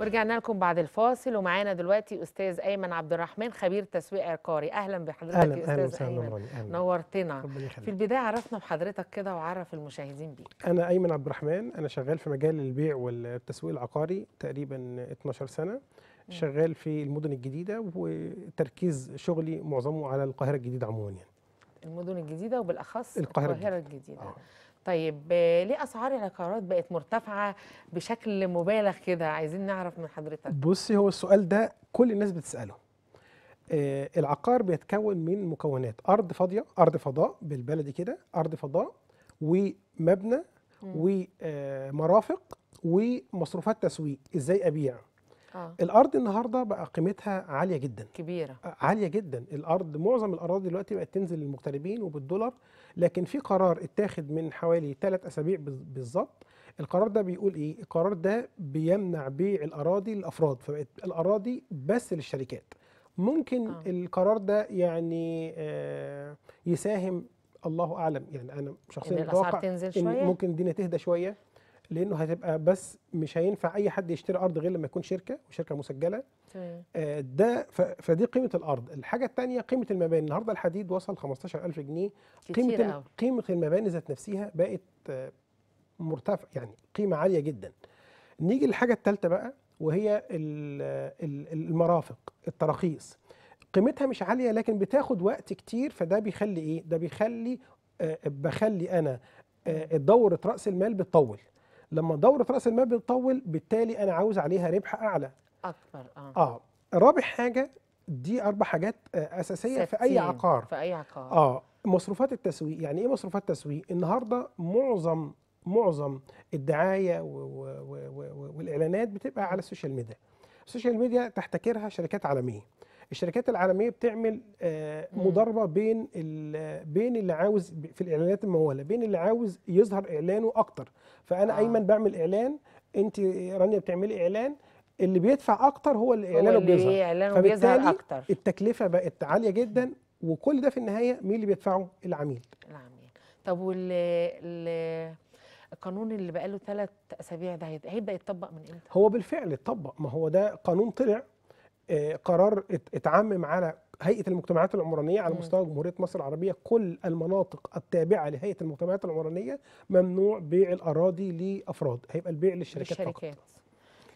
ورجعنا لكم بعد الفاصل ومعانا دلوقتي استاذ ايمن عبد الرحمن خبير تسويق عقاري اهلا بحضرتك أهلا يا استاذ أهلا ايمن أهلا نورتنا في البدايه عرفنا بحضرتك كده وعرف المشاهدين بيك انا ايمن عبد الرحمن انا شغال في مجال البيع والتسويق العقاري تقريبا 12 سنه شغال في المدن الجديده وتركيز شغلي معظمه على القاهره الجديده عموما يعني المدن الجديده وبالاخص القاهره, القاهرة الجديده, الجديدة. آه. طيب ليه اسعار العقارات بقت مرتفعه بشكل مبالغ كده عايزين نعرف من حضرتك بصي هو السؤال ده كل الناس بتساله آه، العقار بيتكون من مكونات ارض فاضيه ارض فضاء بالبلدي كده ارض فضاء ومبنى ومرافق آه، ومصروفات تسويق ازاي ابيع آه. الارض النهارده بقى قيمتها عاليه جدا كبيره عاليه جدا الارض معظم الاراضي دلوقتي بقت تنزل للمغتربين وبالدولار لكن في قرار اتاخد من حوالي ثلاث اسابيع بالظبط القرار ده بيقول ايه القرار ده بيمنع بيع الاراضي للافراد فبقت الاراضي بس للشركات ممكن آه. القرار ده يعني آه يساهم الله اعلم يعني انا شخصيا اتوقع إن, إن ممكن الدنيا تهدى شويه لانه هتبقى بس مش هينفع اي حد يشتري ارض غير لما يكون شركه وشركه مسجله تمام آه، ده فدي قيمه الارض الحاجه الثانيه قيمه المباني النهارده الحديد وصل 15000 جنيه قيمه قيمه المباني ذات نفسها بقت آه، مرتفع يعني قيمه عاليه جدا نيجي للحاجه الثالثه بقى وهي المرافق التراخيص قيمتها مش عاليه لكن بتاخد وقت كتير فده بيخلي ايه ده بيخلي آه، بخلي انا دوره راس المال بتطول لما دوره راس المال بتطول بالتالي انا عاوز عليها ربح اعلى اكبر اه اه رابع حاجه دي اربع حاجات آه، اساسيه في اي عقار في اي عقار اه مصروفات التسويق يعني ايه مصروفات تسويق النهارده معظم معظم الدعايه و و و والاعلانات بتبقى على السوشيال ميديا السوشيال ميديا تحتكرها شركات عالميه الشركات العالميه بتعمل آه، مضاربه بين بين اللي عاوز في الاعلانات المموله بين اللي عاوز يظهر اعلانه اكتر فانا آه. ايمن بعمل اعلان انت رانيا بتعملي اعلان اللي بيدفع اكتر هو اللي اعلانه بيظهر فبالتالي أكتر. التكلفه بقت عاليه جدا وكل ده في النهايه مين اللي بيدفعه العميل العميل طب وال القانون اللي بقاله ثلاث اسابيع ده هيبدا يتطبق من امتى؟ هو بالفعل اتطبق ما هو ده قانون طلع آه، قرار اتعمم على هيئه المجتمعات العمرانيه على مستوى جمهوريه مصر العربيه كل المناطق التابعه لهيئه المجتمعات العمرانيه ممنوع بيع الاراضي لافراد هيبقى البيع للشركات, للشركات. فقط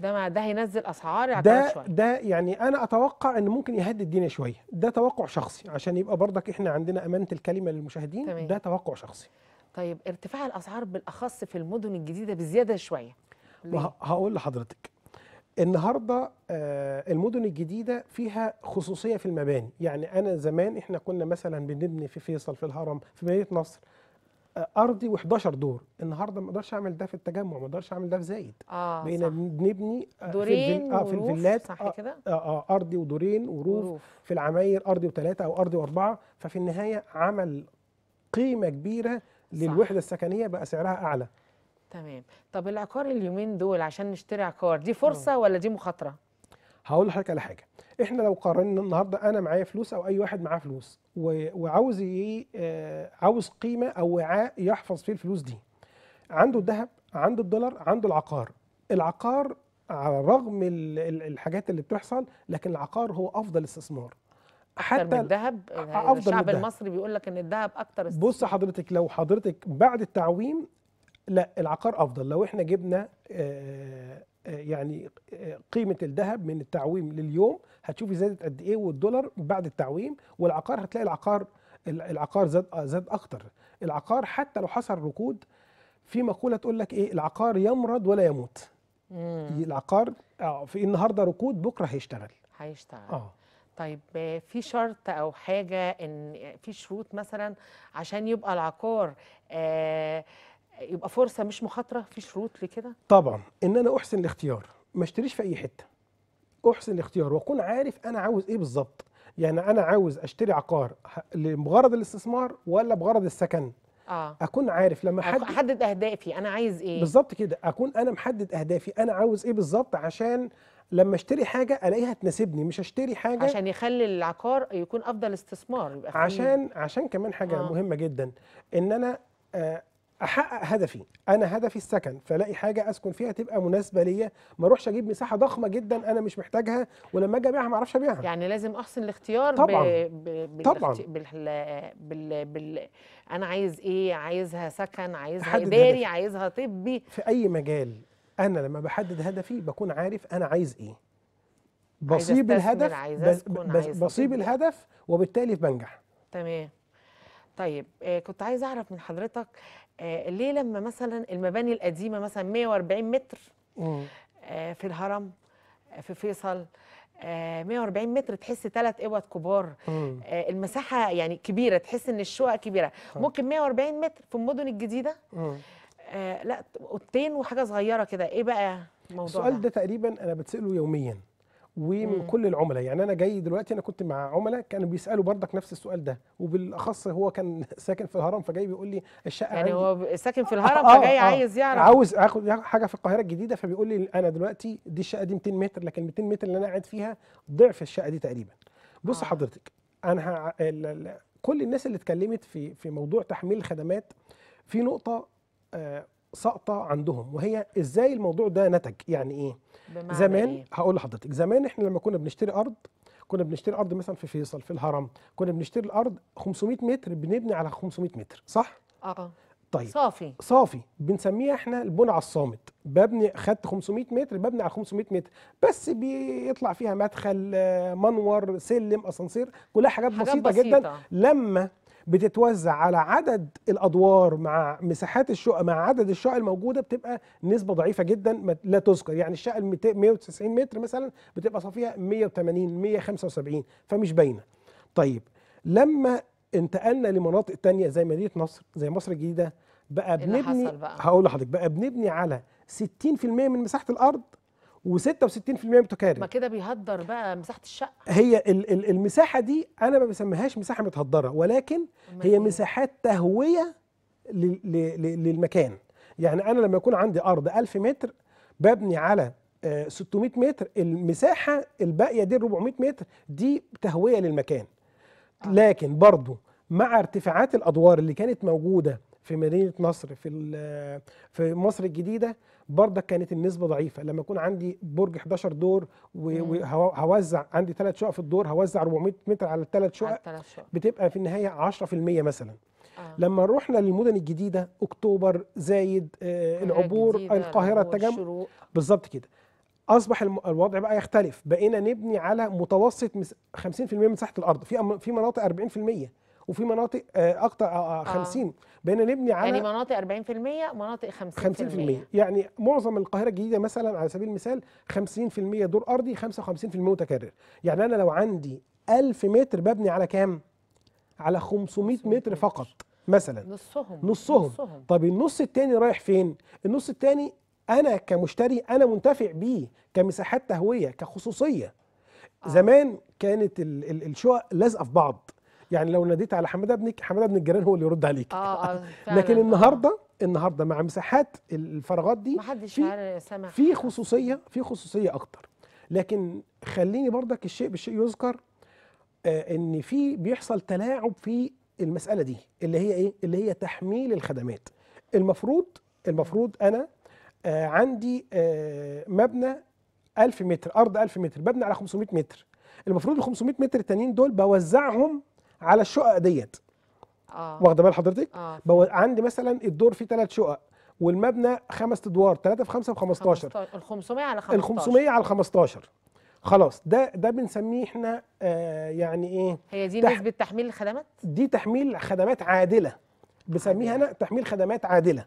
ده ما ده هينزل اسعار ده شوية. ده يعني انا اتوقع ان ممكن يهدد الدنيا شويه ده توقع شخصي عشان يبقى برضك احنا عندنا امانه الكلمه للمشاهدين تمام. ده توقع شخصي طيب ارتفاع الاسعار بالاخص في المدن الجديده بزياده شويه هقول لحضرتك النهارده آه، المدن الجديده فيها خصوصيه في المباني يعني انا زمان احنا كنا مثلا بنبني في فيصل في الهرم في مدينه نصر آه، ارضي و11 دور النهارده ما اقدرش اعمل ده في التجمع ما اقدرش اعمل ده في زايد آه بقينا بنبني في اه في آه، الفيلات صح آه كده آه, آه ارضي ودورين وروف, وروف في العماير ارضي وثلاثه او ارضي واربعه ففي النهايه عمل قيمه كبيره للوحده السكنيه بقى سعرها اعلى تمام طب العقار اليومين دول عشان نشتري عقار دي فرصه مم. ولا دي مخاطره هقول لحضرتك على حاجه احنا لو قارنا النهارده انا معايا فلوس او اي واحد معاه فلوس وعاوز آه عاوز قيمه او وعاء يحفظ فيه الفلوس دي عنده الذهب عنده الدولار عنده العقار العقار على الرغم الحاجات اللي بتحصل لكن العقار هو افضل استثمار حتى من الذهب افضل الشعب من المصري بيقول لك ان الذهب اكتر استثمار. بص حضرتك لو حضرتك بعد التعويم لا العقار افضل لو احنا جبنا آه، آه، آه، يعني قيمه الذهب من التعويم لليوم هتشوفي زادت قد ايه والدولار بعد التعويم والعقار هتلاقي العقار العقار زاد زاد اكتر العقار حتى لو حصل ركود في مقوله تقول لك ايه العقار يمرض ولا يموت مم. العقار في النهارده ركود بكره هيشتغل هيشتغل اه طيب في شرط او حاجه ان في شروط مثلا عشان يبقى العقار آه يبقى فرصه مش مخاطره في شروط لكده طبعا ان انا احسن الاختيار ما اشتريش في اي حته احسن الاختيار واكون عارف انا عاوز ايه بالظبط يعني انا عاوز اشتري عقار لمجرد الاستثمار ولا بغرض السكن آه. اكون عارف لما حد احدد اهدافي انا عايز ايه بالظبط كده اكون انا محدد اهدافي انا عاوز ايه بالظبط عشان لما اشتري حاجه الاقيها تناسبني مش اشتري حاجه عشان يخلي العقار يكون افضل استثمار يبقى عشان عشان كمان حاجه آه. مهمه جدا ان انا آه، احقق هدفي انا هدفي السكن فلاقي حاجه اسكن فيها تبقى مناسبه ليا ما اروحش اجيب مساحه ضخمه جدا انا مش محتاجها ولما اجي ابيعها ما اعرفش ابيعها يعني لازم احسن الاختيار طبعا ب... طبعا بال... بال... بال... انا عايز ايه عايزها سكن عايزها اداري هدفي. عايزها طبي في اي مجال انا لما بحدد هدفي بكون عارف انا عايز ايه بصيب الهدف بصيب الهدف وبالتالي بنجح تمام طيب آه، كنت عايزه اعرف من حضرتك آه ليه لما مثلا المباني القديمه مثلا 140 متر آه في الهرم آه في فيصل آه 140 متر تحس ثلاث اوض كبار آه المساحه يعني كبيره تحس ان الشقق كبيره طيب. ممكن 140 متر في المدن الجديده آه لا اوضتين وحاجه صغيره كده ايه بقى الموضوع السؤال ده, ده تقريبا انا بتساله يوميا ومن امم. كل العملاء يعني انا جاي دلوقتي انا كنت مع عملاء كانوا بيسالوا بردك نفس السؤال ده وبالاخص هو كان ساكن في الهرم فجاي بيقول لي الشقه يعني عندي هو ساكن في آه، الهرم آه فجاي آه عايز يعرف عاوز اخد حاجه في القاهره الجديده فبيقول لي انا دلوقتي دي الشقه دي 200 متر لكن 200 متر اللي انا قاعد فيها ضعف الشقه دي تقريبا بص آه. حضرتك انا كل الناس اللي اتكلمت في في موضوع تحميل الخدمات في نقطه آه ساقطه عندهم وهي ازاي الموضوع ده نتج يعني ايه زمان إيه؟ هقول لحضرتك زمان احنا لما كنا بنشتري ارض كنا بنشتري ارض مثلا في فيصل في الهرم كنا بنشتري الارض 500 متر بنبني على 500 متر صح اه طيب صافي صافي بنسميها احنا البنى الصامت ببني خدت 500 متر ببني على 500 متر بس بيطلع فيها مدخل آه، منور سلم اسانسير كلها حاجات, حاجات بسيطه, بسيطة. جدا لما بتتوزع على عدد الادوار مع مساحات الشقق مع عدد الشقق الموجوده بتبقى نسبه ضعيفه جدا لا تذكر يعني الشقه ال 190 متر مثلا بتبقى صافيها 180 175 فمش باينه طيب لما انتقلنا لمناطق تانية زي مدينه نصر زي مصر الجديده بقى بنبني هقول لحضرتك بقى بنبني على 60% من مساحه الارض و66% متكارر ما كده بيهدر بقى مساحه الشقه هي ال ال المساحه دي انا ما بسميهاش مساحه متهدره ولكن هي إيه؟ مساحات تهويه للمكان يعني انا لما يكون عندي ارض 1000 متر ببني على 600 آه، متر المساحه الباقيه دي 400 متر دي تهويه للمكان آه. لكن برضه مع ارتفاعات الادوار اللي كانت موجوده في مدينه نصر في في مصر الجديده برضه كانت النسبه ضعيفه لما يكون عندي برج 11 دور وهوزع عندي ثلاث شقق في الدور هوزع 400 متر على الثلاث شقق بتبقى في النهايه 10% مثلا آه. لما رحنا للمدن الجديده اكتوبر زايد آه، العبور القاهره التجمع بالظبط كده اصبح الوضع بقى يختلف بقينا نبني على متوسط 50% من مساحه الارض في في مناطق 40% وفي مناطق آه، اكتر 50 آه. بقينا نبني على يعني مناطق 40% مناطق 50% 50% يعني معظم القاهره الجديده مثلا على سبيل المثال 50% دور ارضي 55% متكرر يعني انا لو عندي 1000 متر ببني على كام على 500 متر فقط مثلا نصهم نصهم, نصهم. طب النص الثاني رايح فين النص الثاني انا كمشتري انا منتفع بيه كمساحات تهويه كخصوصيه آه. زمان كانت الشقق لازقه في بعض يعني لو ناديت على حماده ابنك حماده ابن الجيران هو اللي يرد عليك آه آه لكن النهارده النهارده مع مساحات الفراغات دي محدش في, في خصوصيه في خصوصيه اكتر لكن خليني برضك الشيء بالشيء يذكر آه ان في بيحصل تلاعب في المساله دي اللي هي ايه اللي هي تحميل الخدمات المفروض المفروض انا آه عندي آه مبنى 1000 متر ارض 1000 متر ببني على 500 متر المفروض ال 500 متر التانيين دول بوزعهم على الشقق ديت اه واخده بال حضرتك آه. بو... عندي مثلا الدور فيه ثلاث شقق والمبنى خمس ادوار 3 في 5 ب 15 ال 500 على 15 ال 500 على 15 خلاص ده ده بنسميه احنا آه يعني ايه هي دي تح... نسبه تحميل الخدمات دي تحميل خدمات عادله بسميها انا تحميل خدمات عادله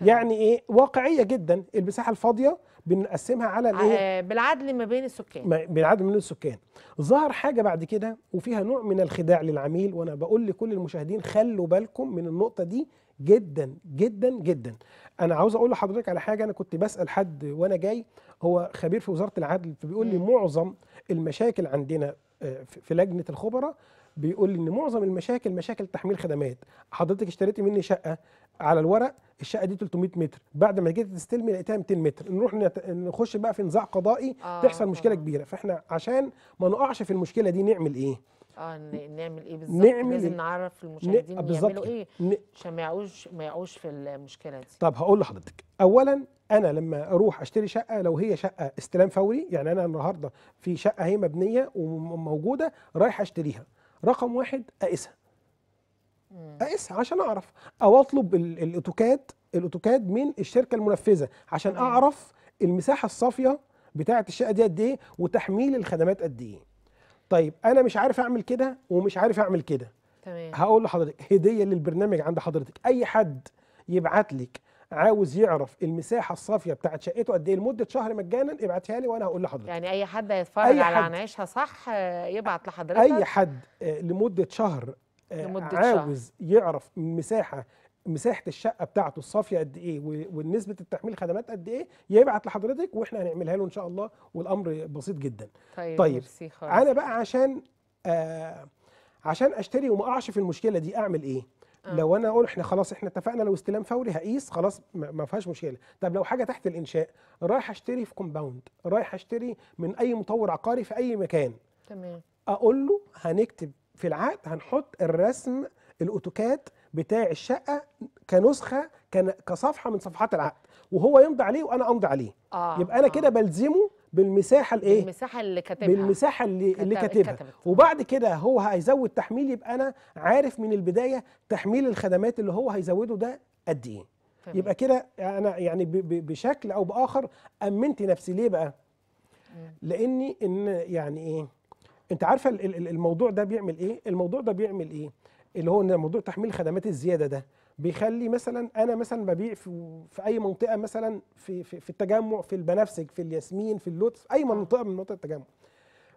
يعني ايه واقعيه جدا المساحه الفاضيه بنقسمها على الايه آه، بالعدل ما بين السكان بالعدل ما بين السكان ظهر حاجه بعد كده وفيها نوع من الخداع للعميل وانا بقول لكل المشاهدين خلوا بالكم من النقطه دي جدا جدا جدا انا عاوز اقول لحضرتك على حاجه انا كنت بسال حد وانا جاي هو خبير في وزاره العدل فبيقول لي معظم المشاكل عندنا آه، في لجنه الخبراء بيقول لي ان معظم المشاكل مشاكل تحميل خدمات حضرتك اشتريتي مني شقه على الورق الشقه دي 300 متر بعد ما جيت تستلمي لقيتها 200 متر نروح نخش بقى في نزاع قضائي آه تحصل مشكله آه. كبيره فاحنا عشان ما نقعش في المشكله دي نعمل ايه اه نعمل ايه بالظبط نعمل لازم إيه؟ نعرف المشاهدين يعملوا ايه عشان ما يقعوش ما يقعوش في المشكله دي طب هقول لحضرتك اولا انا لما اروح اشتري شقه لو هي شقه استلام فوري يعني انا النهارده في شقه هي مبنيه وموجوده رايح اشتريها رقم واحد اقيسها اقيسها عشان اعرف او اطلب الاوتوكاد الاوتوكاد من الشركه المنفذه عشان اعرف المساحه الصافيه بتاعه الشقه دي قد ايه وتحميل الخدمات قد ايه طيب انا مش عارف اعمل كده ومش عارف اعمل كده تمام هقول لحضرتك هديه للبرنامج عند حضرتك اي حد يبعت لك عاوز يعرف المساحه الصافيه بتاعت شقته قد ايه لمده شهر مجانا ابعتها لي وانا هقول لحضرتك يعني اي حد هيتفرج على عنايشها صح يبعت لحضرتك اي حد آه، لمده شهر آه، لمدة عاوز شهر. يعرف المساحه مساحه الشقه بتاعته الصافيه قد ايه ونسبه التحميل خدمات قد ايه يبعت لحضرتك واحنا هنعملها له ان شاء الله والامر بسيط جدا طيب, طيب. انا بقى عشان آه عشان اشتري وما اقعش في المشكله دي اعمل ايه آه. لو انا اقول احنا خلاص احنا اتفقنا لو استلام فوري هقيس خلاص ما فيهاش مشكله طب لو حاجه تحت الانشاء رايح اشتري في كومباوند رايح اشتري من اي مطور عقاري في اي مكان تمام اقول له هنكتب في العقد هنحط الرسم الاوتوكاد بتاع الشقه كنسخه كصفحه من صفحات العقد وهو يمضي عليه وانا امضي عليه آه. يبقى انا آه. كده بلزمه بالمساحه الايه بالمساحه اللي كاتبها بالمساحه اللي, كتب اللي كاتبها وبعد كده هو هيزود تحميل يبقى انا عارف من البدايه تحميل الخدمات اللي هو هيزوده ده قد ايه يبقى كده انا يعني بشكل او باخر امنت نفسي ليه بقى لاني ان يعني ايه انت عارفه الموضوع ده بيعمل ايه الموضوع ده بيعمل ايه اللي هو ان موضوع تحميل خدمات الزياده ده بيخلي مثلا انا مثلا ببيع في, في اي منطقه مثلا في, في في التجمع في البنفسج في الياسمين في اللوتس اي منطقه من منطقه التجمع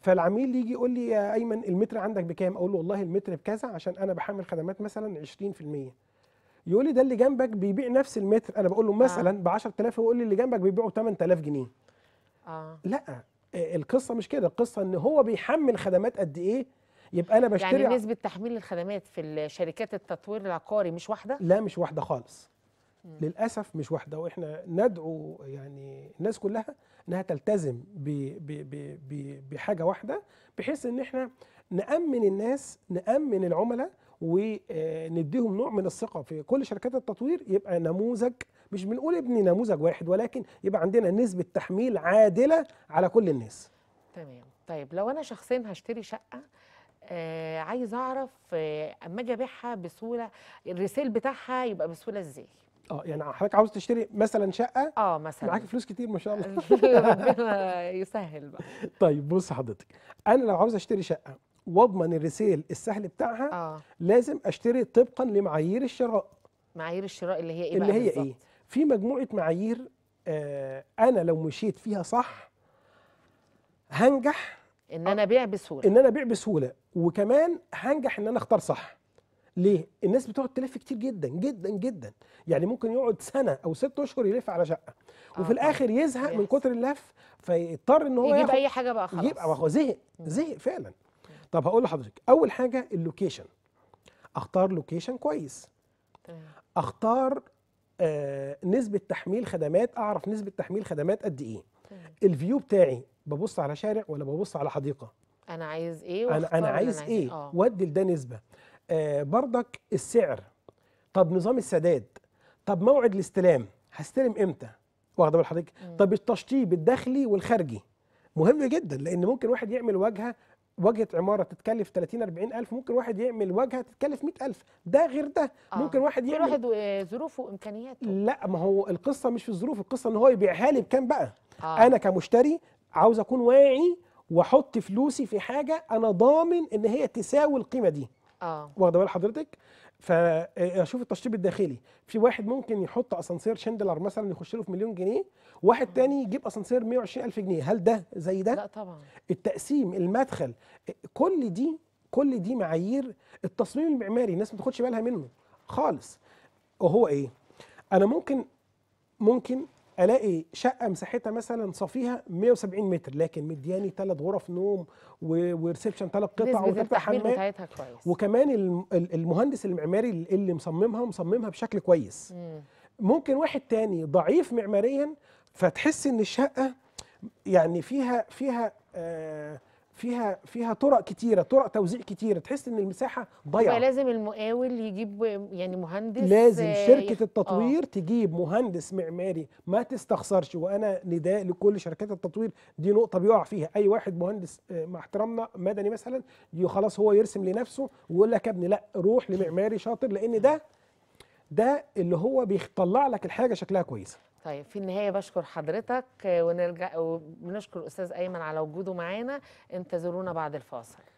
فالعميل يجي يقول لي يا ايمن المتر عندك بكام اقول له والله المتر بكذا عشان انا بحمل خدمات مثلا 20% يقول لي ده اللي جنبك بيبيع نفس المتر انا بقول له آه. مثلا آه. ب 10000 ويقول لي اللي جنبك بيبيعه 8000 جنيه آه. لا آه، القصه مش كده القصه ان هو بيحمل خدمات قد ايه يبقى انا يعني بشتري يعني نسبه تحميل الخدمات في شركات التطوير العقاري مش واحده لا مش واحده خالص مم. للاسف مش واحده واحنا ندعو يعني الناس كلها انها تلتزم بحاجه واحده بحيث ان احنا نامن الناس نامن العملاء ونديهم نوع من الثقه في كل شركات التطوير يبقى نموذج مش بنقول ابني نموذج واحد ولكن يبقى عندنا نسبه تحميل عادله على كل الناس تمام طيب لو انا شخصيا هشتري شقه آه عايز اعرف آه اما اجي ابيعها بسهوله الريسيل بتاعها يبقى بسهوله ازاي اه يعني حضرتك عاوز تشتري مثلا شقه اه مثلا معاكي فلوس كتير ما شاء الله ربنا يسهل بقى طيب بص حضرتك انا لو عاوز اشتري شقه واضمن الريسيل السهل بتاعها آه. لازم اشتري طبقا لمعايير الشراء معايير الشراء اللي هي ايه اللي بقى اللي هي بالزبط؟ ايه في مجموعه معايير آه انا لو مشيت فيها صح هنجح ان انا ابيع بسهوله ان انا ابيع بسهوله وكمان هنجح ان انا اختار صح ليه الناس بتقعد تلف كتير جدا جدا جدا يعني ممكن يقعد سنه او ست اشهر يلف على شقه آه، وفي آه الاخر يزهق يحس. من كتر اللف فيضطر ان هو يجيب اي حاجه بقى خلاص يبقى بقى زهق زهق فعلا طب هقول لحضرتك اول حاجه اللوكيشن اختار لوكيشن كويس تمام اختار آه نسبه تحميل خدمات اعرف نسبه تحميل خدمات قد ايه الفيو بتاعي ببص على شارع ولا ببص على حديقه انا عايز ايه انا انا عايز, ايه آه. ودي لده نسبه آه برضك السعر طب نظام السداد طب موعد الاستلام هستلم امتى واخده بال حضرتك طب التشطيب الداخلي والخارجي مهم جدا لان ممكن واحد يعمل واجهه واجهه عماره تتكلف 30 40 الف ممكن واحد يعمل واجهه تتكلف 100 الف ده غير ده آه. ممكن واحد يعمل كل واحد آه، ظروفه وامكانياته لا ما هو القصه مش في الظروف القصه ان هو يبيعها لي بكام بقى آه. انا كمشتري عاوز اكون واعي واحط فلوسي في حاجه انا ضامن ان هي تساوي القيمه دي اه واخده بال حضرتك فاشوف آه، آه، التشطيب الداخلي في واحد ممكن يحط اسانسير شندلر مثلا يخش له في مليون جنيه واحد آه. تاني يجيب اسانسير 120000 جنيه هل ده زي ده لا طبعا التقسيم المدخل كل دي كل دي معايير التصميم المعماري الناس ما تاخدش بالها منه خالص وهو ايه انا ممكن ممكن الاقي شقه مساحتها مثلا صافيها 170 متر لكن مدياني ثلاث غرف نوم وريسبشن ثلاث قطع وثلاث حمام وكمان المهندس المعماري اللي مصممها مصممها بشكل كويس مم. ممكن واحد تاني ضعيف معماريا فتحس ان الشقه يعني فيها فيها آه فيها فيها طرق كتيره طرق توزيع كتيره تحس ان المساحه ضيعه لازم المقاول يجيب يعني مهندس لازم آه، شركه آه. التطوير أوه. تجيب مهندس معماري ما تستخسرش وانا نداء لكل شركات التطوير دي نقطه بيقع فيها اي واحد مهندس آه، مع احترامنا مدني مثلا خلاص هو يرسم لنفسه ويقول لك يا ابني لا روح لمعماري شاطر لان ده ده اللي هو بيطلع لك الحاجه شكلها كويسه طيب في النهايه بشكر حضرتك ونرجع وبنشكر الاستاذ ايمن على وجوده معانا انتظرونا بعد الفاصل